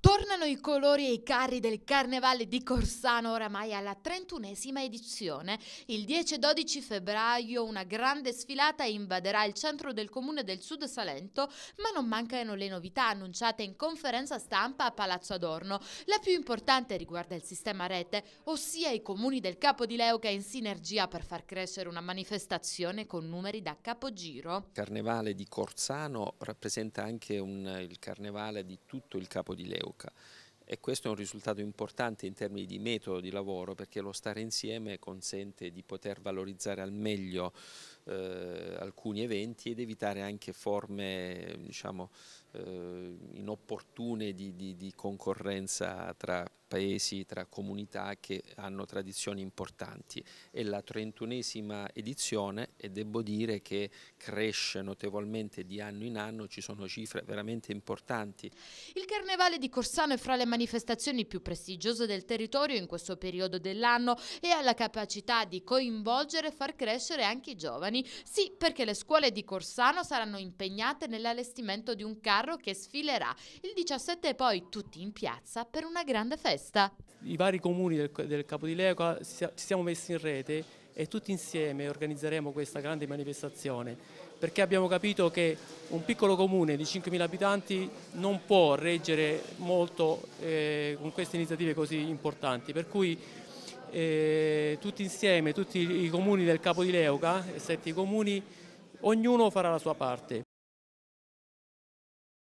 Tornano i colori e i carri del Carnevale di Corsano oramai alla 31esima edizione. Il 10 e 12 febbraio una grande sfilata invaderà il centro del comune del Sud Salento, ma non mancano le novità annunciate in conferenza stampa a Palazzo Adorno. La più importante riguarda il sistema rete, ossia i comuni del Capo di Leuca in sinergia per far crescere una manifestazione con numeri da capogiro. Il Carnevale di Corsano rappresenta anche un, il Carnevale di tutto il Capo di Leuca Lucca e questo è un risultato importante in termini di metodo di lavoro perché lo stare insieme consente di poter valorizzare al meglio eh, alcuni eventi ed evitare anche forme diciamo, eh, inopportune di, di, di concorrenza tra paesi, tra comunità che hanno tradizioni importanti. È la trentunesima edizione e devo dire che cresce notevolmente di anno in anno, ci sono cifre veramente importanti. Il Carnevale di Corsano è fra le manifestazioni più prestigiose del territorio in questo periodo dell'anno e ha la capacità di coinvolgere e far crescere anche i giovani milioni? Sì, perché le scuole di Corsano saranno impegnate nell'allestimento di un carro che sfilerà il 17 e poi tutti in piazza per una grande festa. I vari comuni del, del Capodileco ah, ci siamo messi in rete e tutti insieme organizzeremo questa grande manifestazione perché abbiamo capito che un piccolo comune di 5.000 abitanti non può reggere molto eh, con queste iniziative così importanti, per cui eh, tutti insieme, tutti i comuni del Capo di Leuca, sette comuni, ognuno farà la sua parte.